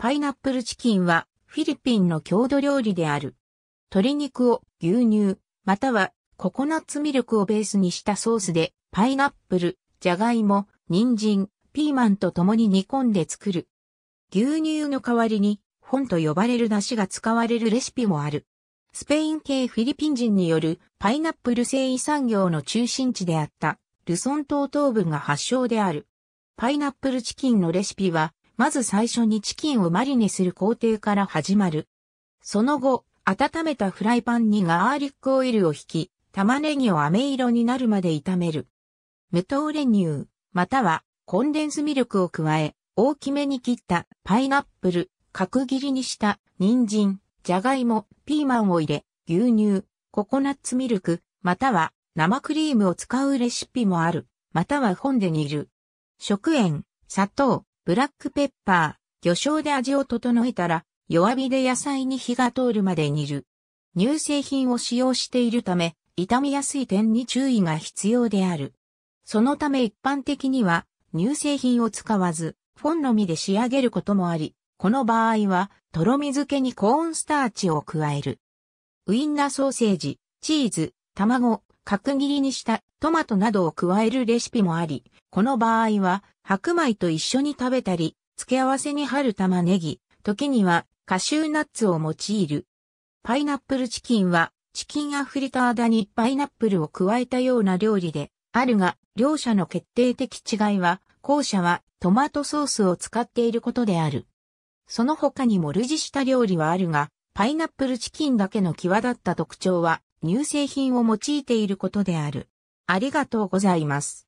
パイナップルチキンはフィリピンの郷土料理である。鶏肉を牛乳、またはココナッツミルクをベースにしたソースでパイナップル、ジャガイモ、人参、ピーマンと共に煮込んで作る。牛乳の代わりに本と呼ばれる出汁が使われるレシピもある。スペイン系フィリピン人によるパイナップル繊維産業の中心地であったルソン島東部が発祥である。パイナップルチキンのレシピはまず最初にチキンをマリネする工程から始まる。その後、温めたフライパンにガーリックオイルを引き、玉ねぎを飴色になるまで炒める。無糖練乳、またはコンデンスミルクを加え、大きめに切ったパイナップル、角切りにした人参、じゃがいも、ピーマンを入れ、牛乳、ココナッツミルク、または生クリームを使うレシピもある、または本で煮る。食塩、砂糖、ブラックペッパー、魚醤で味を整えたら、弱火で野菜に火が通るまで煮る。乳製品を使用しているため、傷みやすい点に注意が必要である。そのため一般的には、乳製品を使わず、フォンのみで仕上げることもあり、この場合は、とろみ漬けにコーンスターチを加える。ウインナーソーセージ、チーズ、卵、角切りにしたトマトなどを加えるレシピもあり、この場合は白米と一緒に食べたり、付け合わせに春玉ねぎ、時にはカシューナッツを用いる。パイナップルチキンは、チキンアフリターダにパイナップルを加えたような料理で、あるが、両者の決定的違いは、後者はトマトソースを使っていることである。その他にも類似した料理はあるが、パイナップルチキンだけの際立った特徴は、乳製品を用いていることである。ありがとうございます。